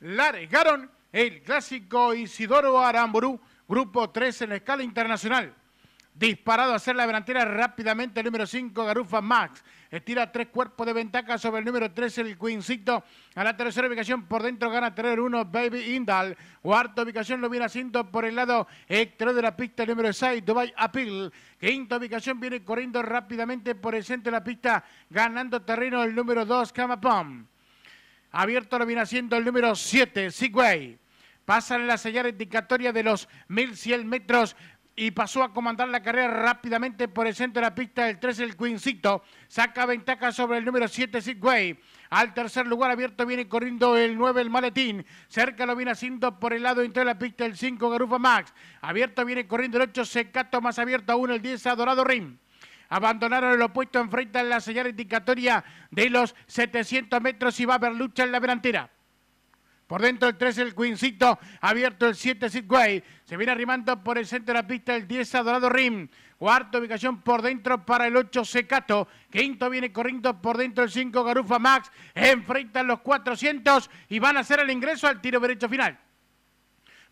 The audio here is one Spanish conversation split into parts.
largaron el clásico Isidoro Aramburú, grupo 3 en la escala internacional. Disparado a hacer la delantera rápidamente el número 5, Garufa Max. Estira tres cuerpos de ventaja sobre el número 3, el Quincito. A la tercera ubicación por dentro gana tener uno, Baby Indal. Cuarta ubicación lo viene haciendo por el lado exterior de la pista, el número 6, Dubai Apil. Quinta ubicación viene corriendo rápidamente por el centro de la pista, ganando terreno el número 2, Camapom. Abierto lo viene haciendo el número 7, Sigway. Pasan la señal indicatoria de los 1100 metros y pasó a comandar la carrera rápidamente por el centro de la pista del 13, el Quincito. Saca ventaja sobre el número 7, Sigway. Al tercer lugar abierto viene corriendo el 9, el Maletín. Cerca lo viene haciendo por el lado interior de la pista el 5, Garufa Max. Abierto viene corriendo el 8, Secato. Más abierto aún el 10, Adorado Rim abandonaron el opuesto, enfrentan la señal indicatoria de los 700 metros y va a haber lucha en la delantera. Por dentro el 13, el Quincito, abierto el 7 Sidway. Se viene arrimando por el centro de la pista el 10 Adorado Rim. Cuarta ubicación por dentro para el 8 Secato. Quinto viene corriendo por dentro el 5 Garufa Max. Enfrentan los 400 y van a hacer el ingreso al tiro derecho final.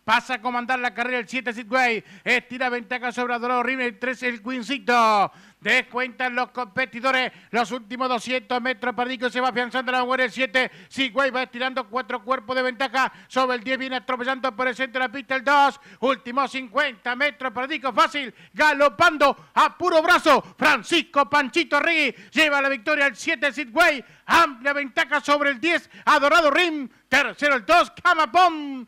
Pasa a comandar la carrera el 7 sitway Estira ventaja sobre Adorado El 3, el Quincito. Descuentan los competidores. Los últimos 200 metros. Perdico se va afianzando la mujer. El 7 Sidway va estirando cuatro cuerpos de ventaja. Sobre el 10 viene atropellando por el centro de la pista el 2. Últimos 50 metros. Perdico fácil. Galopando a puro brazo. Francisco Panchito Regui lleva la victoria al 7 sitway Amplia ventaja sobre el 10. Adorado Rim. Tercero el 2. Camapón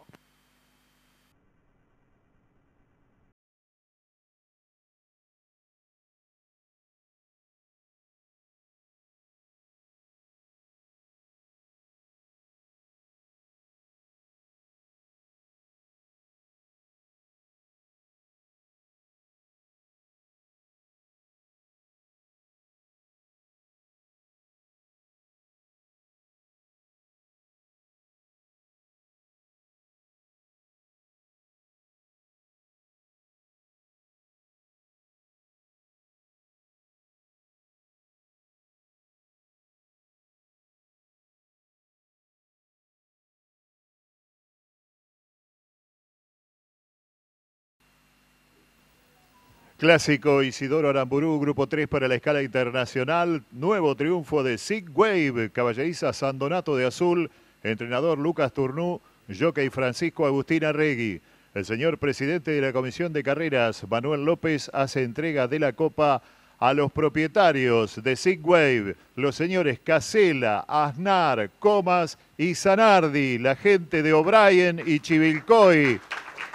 Clásico Isidoro Aramburú, grupo 3 para la escala internacional. Nuevo triunfo de Sig Wave, caballeriza San Donato de Azul, entrenador Lucas Turnú, jockey Francisco Agustín Arregui. El señor presidente de la Comisión de Carreras, Manuel López, hace entrega de la copa a los propietarios de Sig Wave, los señores Casela, Aznar, Comas y Zanardi, la gente de O'Brien y Chivilcoy,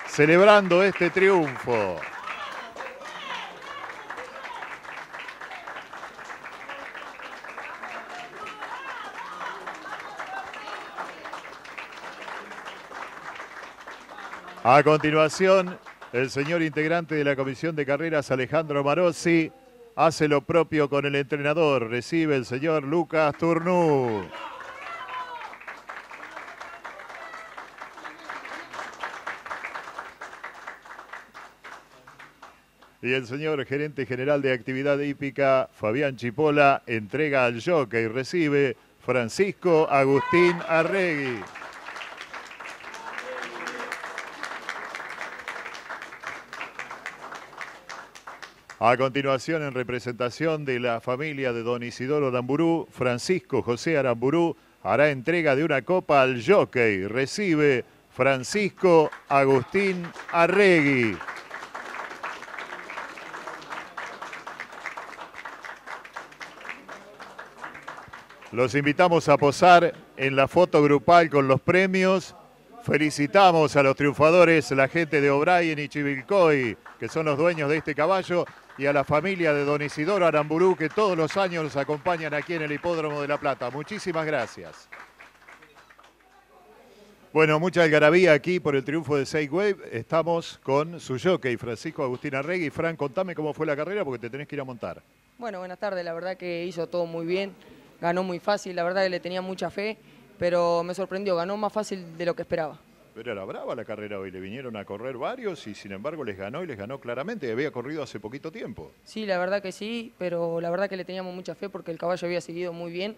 celebrando este triunfo. A continuación, el señor integrante de la Comisión de Carreras, Alejandro Marossi, hace lo propio con el entrenador. Recibe el señor Lucas Turnú. Y el señor gerente general de actividad hípica, Fabián Chipola, entrega al jockey y recibe Francisco Agustín Arregui. A continuación, en representación de la familia de don Isidoro Aramburú, Francisco José Aramburú hará entrega de una copa al jockey. Recibe Francisco Agustín Arregui. Los invitamos a posar en la foto grupal con los premios. Felicitamos a los triunfadores, la gente de O'Brien y Chivilcoy que son los dueños de este caballo, y a la familia de don Isidoro Aramburú, que todos los años los acompañan aquí en el Hipódromo de La Plata. Muchísimas gracias. Bueno, mucha algarabía aquí por el triunfo de Sake Wave. Estamos con su jockey, Francisco Agustín Arregui. Fran, contame cómo fue la carrera porque te tenés que ir a montar. Bueno, buenas tardes. La verdad que hizo todo muy bien. Ganó muy fácil. La verdad que le tenía mucha fe, pero me sorprendió. Ganó más fácil de lo que esperaba. Pero era brava la carrera hoy, le vinieron a correr varios y sin embargo les ganó y les ganó claramente. Había corrido hace poquito tiempo. Sí, la verdad que sí, pero la verdad que le teníamos mucha fe porque el caballo había seguido muy bien.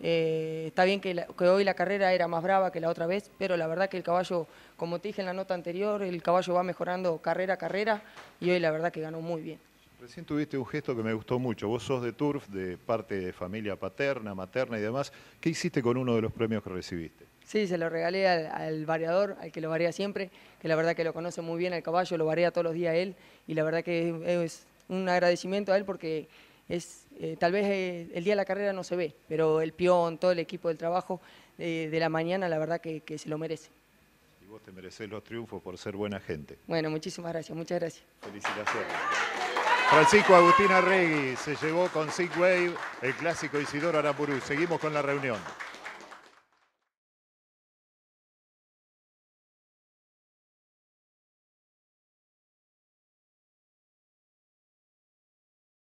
Eh, está bien que, que, hoy la carrera era más brava que la otra vez, pero la verdad que el caballo, como te dije en la nota anterior, el caballo va mejorando carrera a carrera y hoy la verdad que ganó muy bien. Recién tuviste un gesto que me gustó mucho. Vos sos de Turf, de parte de familia paterna, materna y demás. ¿Qué hiciste con uno de los premios que recibiste? Sí, se lo regalé al, variador, al que lo varía siempre, que la verdad que lo conoce muy bien al caballo, lo varía todos los días él, y la verdad que es, un agradecimiento a él porque es eh, tal vez eh, el día de la carrera no se ve, pero el peón, todo el equipo del trabajo eh, de la mañana, la verdad que, se lo merece. Y vos te mereces los triunfos por ser buena gente. Bueno, muchísimas gracias, muchas gracias. Felicitaciones. Francisco Agustín Arregui se llevó con Sig Wave el clásico Isidoro Aramburu. Seguimos con la reunión.